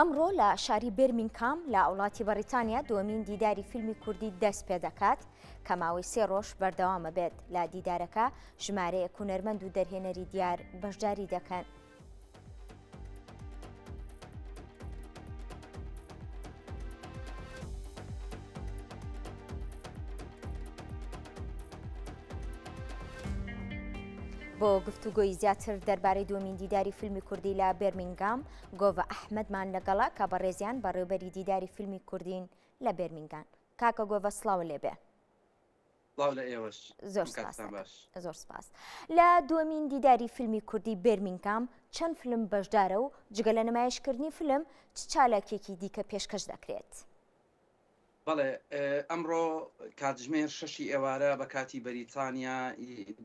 ئەمڕۆ لە شاری بێرمینکام لە وڵاتی بەریتانیا دووەمین دیداری فیلمی کوردی دەست پێ دەکات کە ماوەی سێ ڕۆژ بەردەوامە بێت لە دیدارەکە ژمارەیە کوونەرمەند و دەرهێنەری دیار بەشداری دەکەن. بۆ گفتوگۆی زیاتر دەربارەی دومین دیداری فیلمی کوردی لە بەرمینگام گۆڤە ئەحمەدمان لەگەڵا کە بەڕێزیان بەڕێوبەری دیداری فیلمی کوردین لە بەرمینگان کاکە گۆڤە سلااو لێبێ. زۆر سپاس لە دومین دیداری فیلمی کوردی بەرمینگام چەند فلم بەشدارە و جگە لە نمایشکردنی فلم چ چالاکێکی دیکە پێشکەش دەکرێت. بەڵێ ئەمڕۆ کاتژمێر شەشی ئێوارە بە کاتی بەریتانیا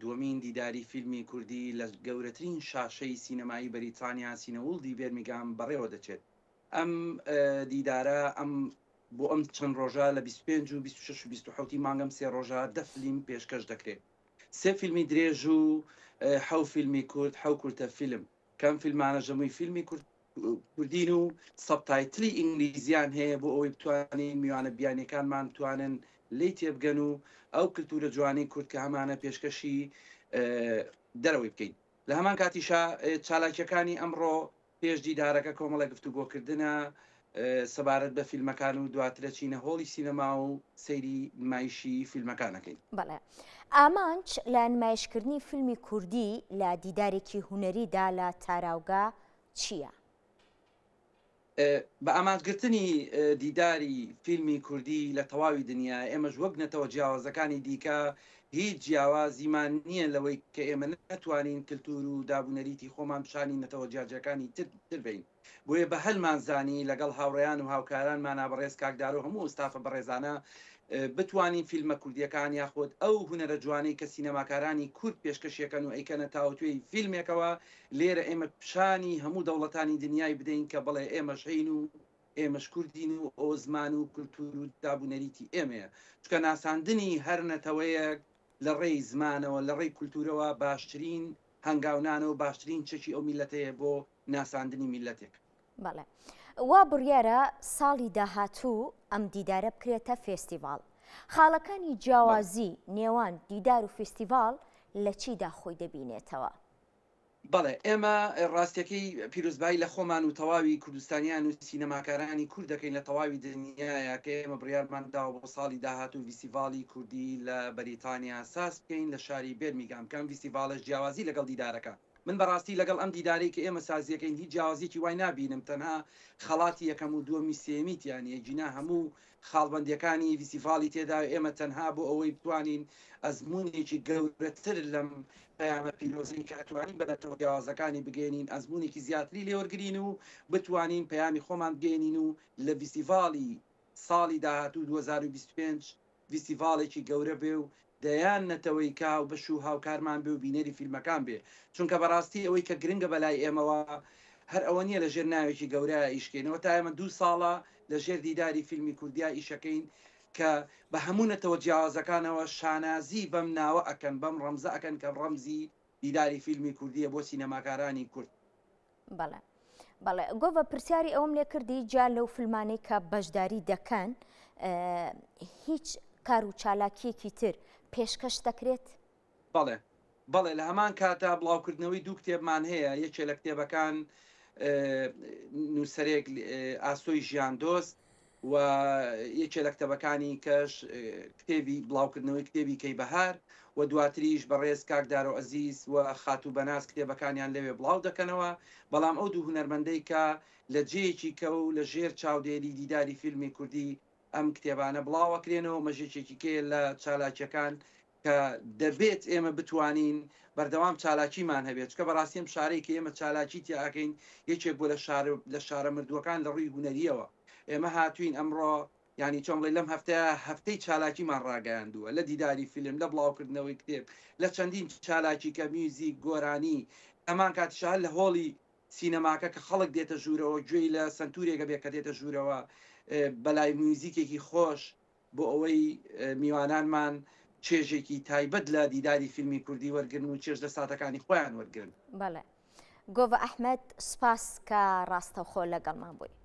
دووەمین دیداری فیلمی کوردی لە گەورەترین شاشەی سینەمایی بەریتانیا سینەوڵدی بێرمیگام بەڕێوە دەچێت ئەم دیدارە ئەم بۆ ئەم چەند ڕۆژە لە 25 و 26 و 26 مانگەم سێ ڕۆژە دە فلیم پێشکەش دەکرێت سێ فیلمی درێژ و حەو فیلمی کورد حەو کورتە فیلم کەم فیلمانە ژەمووی فیلمی کورد کوردین و سەبتایتلی ئینگلیزیان هەیە بۆ ئەوەی بتوانین میوانە بیانەکانمان توانن لی تێبگەن و ئەو کللتورە جوانی کورد کە هەمانە پێشکەشی دەرەوەی بکەین لە هەمان کاتیش چالاکیەکانی ئەمڕۆ پێشدیدارەکە کۆمەڵە گفتوگۆکردنە سەبارەت بە فیلمەکان و دواترە چینە هۆڵی سینەما و سەیری مایشی فیلمەکانەکەین بەڵێ ئامانچ لە نمایشکردنی فیلمی کوردی لە دیدارێکی هوەریدا لە تاراوگا چییە؟ بە ئامادگرتنی دیداری فیلمی کوردی لە تەواوی دنیا ئێمەش وەک نەتەوە جیاوازەکانی دیکە هیچ جیاوازیمان نییە لەوەی کە ئێمە نتوانین کللتور و دابوونەریتی خۆمان پیشانی نەتەوە جیاجەکانی تر بین بۆیە بە هەلمانزانی لەگەڵ هاوڕیان و هاوکارانمان بەڕێز کاکدار و هەموو ئستافە بەڕێزانە بتوانین فیلمە کوردیەکان یاخۆت ئەو هوەرە جوانەی کە سینەماکارانی کورد پێشکەشیەکەن و ئەیکەنە تاوتێی فیلمێکەوە لێرە ئێمە پیشانی هەموو دەوڵەتانی دنیای بدەین کە بڵێ ئێمە شین و ئێمەش کوردین و ئەو زمان و کولتور و دابوونەریتی ئێمەیە چکە ناساندنی هەر نەتەوەیەک لە ڕێی زمانەوە لە ڕێی کولتورەوە باشترین هەنگاونانە و باشترین چەکی ئەو میلەتەیە بۆ ناساندنی میلەتێک بەڵێ وا بڕیارە ساڵی داهاتوو ئەم دیدارە بکرێتە فێستیڤال خاڵەکانی جیاوازی نێوان دیدار و فستیڤال لە چیدا خۆی دەبینێتەوە بەڵێ ئێمە ڕاستیەکەی پیرۆزبایی لە خۆمان و تەواوی کوردستانیان و سینەماکارانی کورد دەکەین لە تەواوی دنیاە کە ئێمە بڕیارمانداوە بۆ ساڵی داهات و ویسیڤالی کوردی لە بەریتانیا ساس بکەین لە شاری بێرمیگام کەم ویسیڤالش جیاوازی لەگەڵ دیدارەکە من بەڕاستی لەگەڵ ئەم دیداری کە ئێمە سازیەکەین هیچ جیازیکی وای نبینم تەنها خەڵاتی یەکەم و دووەمی سێمیتیانە جینا هەموو خاڵبندەکانی ویسیفاڵی تێدا ئێمە تەنها بۆ ئەوەی بتوانین ئەزمونێکی گەورەتر لەم پەیامە پیرۆزی کاتوانین بەدەتەوە جیازەکانی بگەێنین ئەزمونێکی زیاتری لێوەرگین و بتوانین پەیامی خۆمان بگەێنین و لە ویسیڤالی ساڵی داهاتوو 2025 فستیڤالێکی گەورە بێ و دەیان نەتەوەی کاو بەش و هاوکارمان بێ و بینەری فیلمەکان بێ چونکە بەڕاستی ئەوەی کە گرنگە بەلای ئێمەوە هەر ئەوە نییە لە ژێر ناوێکی گەورە ئیشکێنەوە تا ئێمە دوو ساڵە لە ژێر دیداری فیلمی کوردیا ئیشەکەین کە بە هەمونەتەوە جیاوازەکانەوە شانازی بەم ناوە ئەکەن بەم ڕەمزە ئەەکەن کە ڕەمزی دیداری فیلمی کوردیە بۆ سینەماکارانی کورد بەڵێ بەڵێ گۆڤە پرسیاری ئەوم لێ کردی جا لەو فلمانەی کە بەشداری دەکەن هیچ کار و چالاکیەکی تر پێشکەش دەکرێت بەڵێ بەڵێ لە هەمان کاتا بڵاوکردنەوەی دوو کتێبمان هەیە یەکێ لە کتێبەکان نووسەرێک ئاسۆی ژیان دۆست و یەکێ لە کتەبەکانی کەش کتێبی بڵاوکردنەوەی کتێبی کەی بەهار و دواتریش بەڕێز کاکدار و ئەزیز و خاتو بەناس کتێبەکانیان لەوێ بڵاو دەکەنەوە بەڵام ئەو دوو هوەرمەندەی کە لە جێیەکی کە و لە ژێر چاودێری دیداری فیلمی کوردی ئەم کتێبانە بڵاوەکرێنەوە مەژێکێکی کێ لە چالاکیەکان کە دەبێت ئێمە بتوانین بەردەوام چالاکیمان هەبێت کە بەڕاستیم شارێکی ئێمە چالاکی تیاکەین یەکێک بۆ لە شارە مردووەکان لە ڕووی هوەریەوە ئێمە هاتوین ئەمڕۆ ینی چۆمڵی لەم هەفتەیە هەفتەی چالاکیمان ڕاگەاندووە لە دیداری فیلم لە بڵاوکردنەوەی کتێب لە چەندین چالاکی کە میوزی گۆرانی ئەمان کاتشار لە هۆڵی سینەماکە کە خەڵک دێتە ژوورەوە گوێی لە سنتورێکە بێ کە دێتە ژوورەوە بەلای موزیکێکی خۆش بۆ ئەوەی میوانانمان چێژێکی تایبەت لە دیداری فیلمی کوردی وەرگن و چێژ لە ساتەکانی خۆیان وەرگن بەڵێ گۆڤە ئەحمد سپاس کە ڕاستەوخۆ لەگەڵمان بووی